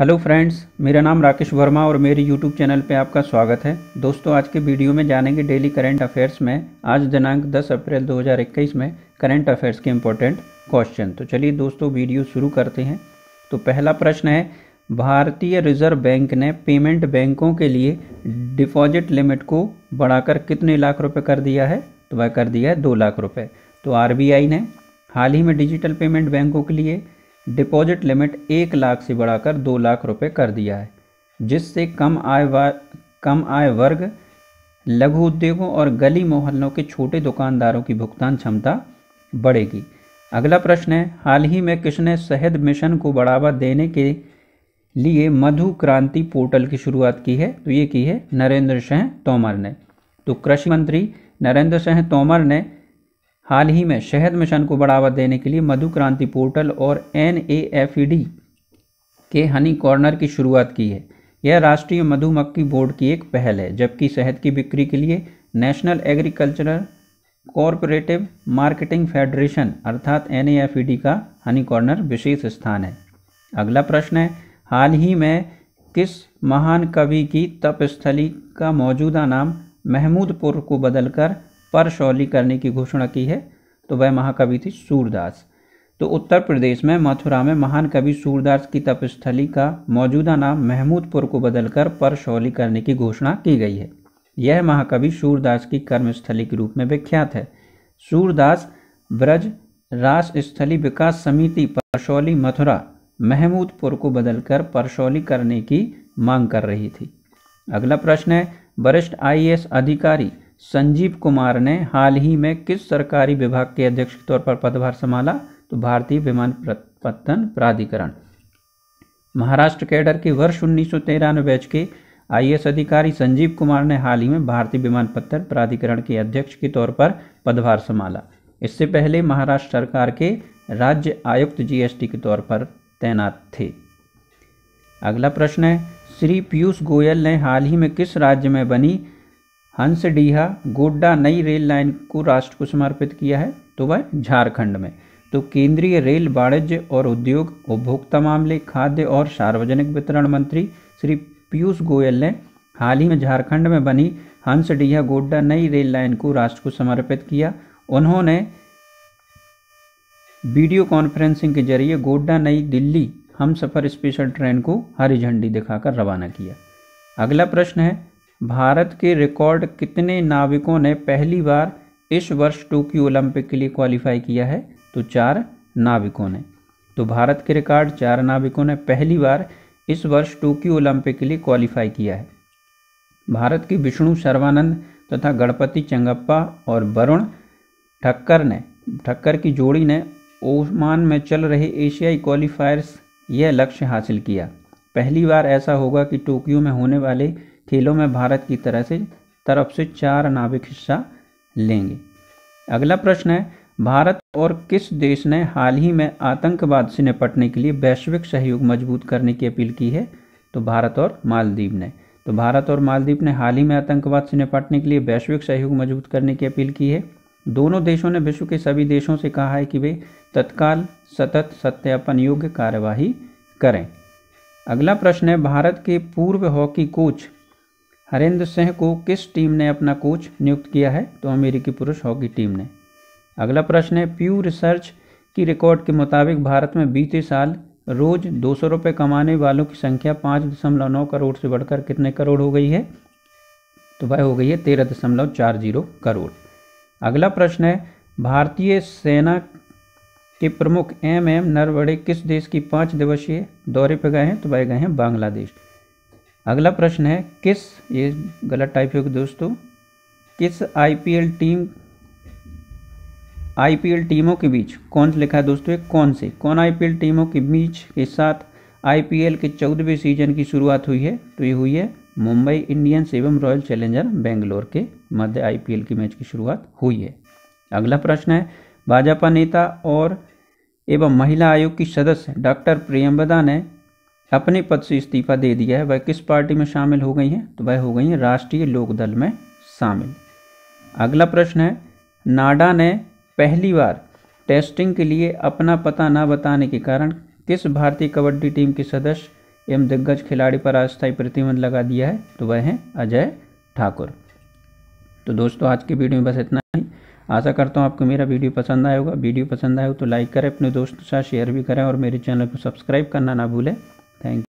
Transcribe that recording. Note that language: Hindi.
हेलो फ्रेंड्स मेरा नाम राकेश वर्मा और मेरे यूट्यूब चैनल पे आपका स्वागत है दोस्तों आज के वीडियो में जानेंगे डेली करंट अफेयर्स में आज दिनांक 10 अप्रैल 2021 में करंट अफेयर्स के इम्पोर्टेंट क्वेश्चन तो चलिए दोस्तों वीडियो शुरू करते हैं तो पहला प्रश्न है भारतीय रिजर्व बैंक ने पेमेंट बैंकों के लिए डिपॉजिट लिमिट को बढ़ाकर कितने लाख रुपये कर दिया है तो वह कर दिया है दो लाख रुपये तो आर ने हाल ही में डिजिटल पेमेंट बैंकों के लिए डिपॉजिट लिमिट एक लाख से बढ़ाकर दो लाख रुपए कर दिया है जिससे कम आय कम आय वर्ग लघु उद्योगों और गली मोहल्लों के छोटे दुकानदारों की भुगतान क्षमता बढ़ेगी अगला प्रश्न है हाल ही में किसने शहद मिशन को बढ़ावा देने के लिए मधु क्रांति पोर्टल की शुरुआत की है तो ये की है नरेंद्र सिंह तोमर ने तो कृषि मंत्री नरेंद्र सिंह तोमर ने हाल ही में शहद मिशन को बढ़ावा देने के लिए मधु क्रांति पोर्टल और एन के हनी कॉर्नर की शुरुआत की है यह राष्ट्रीय मधुमक्खी बोर्ड की एक पहल है जबकि शहद की बिक्री के लिए national agricultural corporative marketing federation अर्थात एन का हनी कॉर्नर विशेष स्थान है अगला प्रश्न है हाल ही में किस महान कवि की तपस्थली का मौजूदा नाम महमूदपुर को बदलकर पर शौली करने की घोषणा की है तो वह महाकवि थे सूरदास तो उत्तर प्रदेश में मथुरा में महान कवि सूरदास की तपस्थली का मौजूदा नाम महमूदपुर को बदलकर परशौली करने की घोषणा की गई है यह महाकवि सूरदास की कर्मस्थली के रूप में विख्यात है सूरदास ब्रज रास स्थली विकास समिति परशौली मथुरा महमूदपुर को बदलकर परशौली करने की मांग कर रही थी अगला प्रश्न है वरिष्ठ आईएएस अधिकारी संजीव कुमार ने हाल ही में किस सरकारी विभाग के अध्यक्ष के तौर पर पदभार संभाला तो भारतीय विमान पत्तन प्राधिकरण महाराष्ट्र कैडर के वर्ष उन्नीस सौ बैच के आई अधिकारी संजीव कुमार ने हाल ही में भारतीय विमान पत्तन प्राधिकरण के अध्यक्ष के तौर पर पदभार संभाला इससे पहले महाराष्ट्र सरकार के राज्य आयुक्त जीएसटी के तौर पर तैनात थे अगला प्रश्न है श्री पीयूष गोयल ने हाल ही में किस राज्य में बनी हंसडीहा गोड्डा नई रेल लाइन को राष्ट्र को समर्पित किया है तो वह झारखंड में तो केंद्रीय रेल वाणिज्य और उद्योग उपभोक्ता मामले खाद्य और सार्वजनिक वितरण मंत्री श्री पीयूष गोयल ने हाल ही में झारखंड में बनी हंसडीहा गोड्डा नई रेल लाइन को राष्ट्र को समर्पित किया उन्होंने वीडियो कॉन्फ्रेंसिंग के जरिए गोड्डा नई दिल्ली हम सफ़र स्पेशल ट्रेन को हरी झंडी दिखाकर रवाना किया अगला प्रश्न है भारत के रिकॉर्ड कितने नाविकों ने पहली बार इस वर्ष टोक्यो ओलंपिक के लिए क्वालिफाई किया है तो चार नाविकों ने तो भारत के रिकॉर्ड चार नाविकों ने पहली बार इस वर्ष टोक्यो ओलंपिक के लिए क्वालिफाई किया है भारत के विष्णु सर्वानंद तथा गणपति चंगप्पा और वरुण ठक्कर ने ठक्कर की जोड़ी ने ओमान में चल रहे एशियाई क्वालिफायर्स यह लक्ष्य हासिल किया पहली बार ऐसा होगा कि टोक्यो में होने वाले खेलों में भारत की तरह से तरफ से चार नाविक हिस्सा लेंगे अगला प्रश्न है भारत और किस देश ने हाल ही में आतंकवाद से निपटने के लिए वैश्विक सहयोग मजबूत करने की अपील की है तो भारत और मालदीव ने तो भारत और मालदीव ने हाल ही में आतंकवाद से निपटने के लिए वैश्विक सहयोग मजबूत करने की अपील की है दोनों देशों ने विश्व के सभी देशों से कहा है कि वे तत्काल सतत सत्यापन योग्य कार्यवाही करें अगला प्रश्न है भारत के पूर्व हॉकी कोच हरेंद्र सिंह को किस टीम ने अपना कोच नियुक्त किया है तो अमेरिकी पुरुष हॉकी टीम ने अगला प्रश्न है प्यू रिसर्च की रिकॉर्ड के मुताबिक भारत में बीते साल रोज दो सौ रुपये कमाने वालों की संख्या पाँच दशमलव नौ करोड़ से बढ़कर कितने करोड़ हो गई है तो वह हो गई है तेरह दशमलव चार जीरो करोड़ अगला प्रश्न है भारतीय सेना के प्रमुख एम एम नरवड़े किस देश की पाँच दिवसीय दौरे पर गए हैं तो वह गए हैं बांग्लादेश अगला प्रश्न है किस ये गलत टाइप है दोस्तों किस आईपीएल टीम आईपीएल टीमों के बीच कौन लिखा है दोस्तों कौन से कौन आईपीएल टीमों के बीच के साथ आईपीएल के चौदहवें सीजन की शुरुआत हुई है तो ये हुई है मुंबई इंडियंस एवं रॉयल चैलेंजर बेंगलोर के मध्य आईपीएल के मैच की शुरुआत हुई है अगला प्रश्न है भाजपा नेता और एवं महिला आयोग की सदस्य डॉक्टर प्रियंबदा ने अपने पद से इस्तीफा दे दिया है वह किस पार्टी में शामिल हो गई हैं तो वह हो गई हैं राष्ट्रीय लोकदल में शामिल अगला प्रश्न है नाडा ने पहली बार टेस्टिंग के लिए अपना पता न बताने के कारण किस भारतीय कबड्डी टीम के सदस्य एवं दिग्गज खिलाड़ी पर अस्थायी प्रतिबंध लगा दिया है तो वह हैं अजय ठाकुर तो दोस्तों आज के वीडियो में बस इतना ही आशा करता हूँ आपको मेरा वीडियो पसंद आया होगा वीडियो पसंद आया हो तो लाइक करें अपने दोस्तों के साथ शेयर भी करें और मेरे चैनल को सब्सक्राइब करना ना भूलें Thank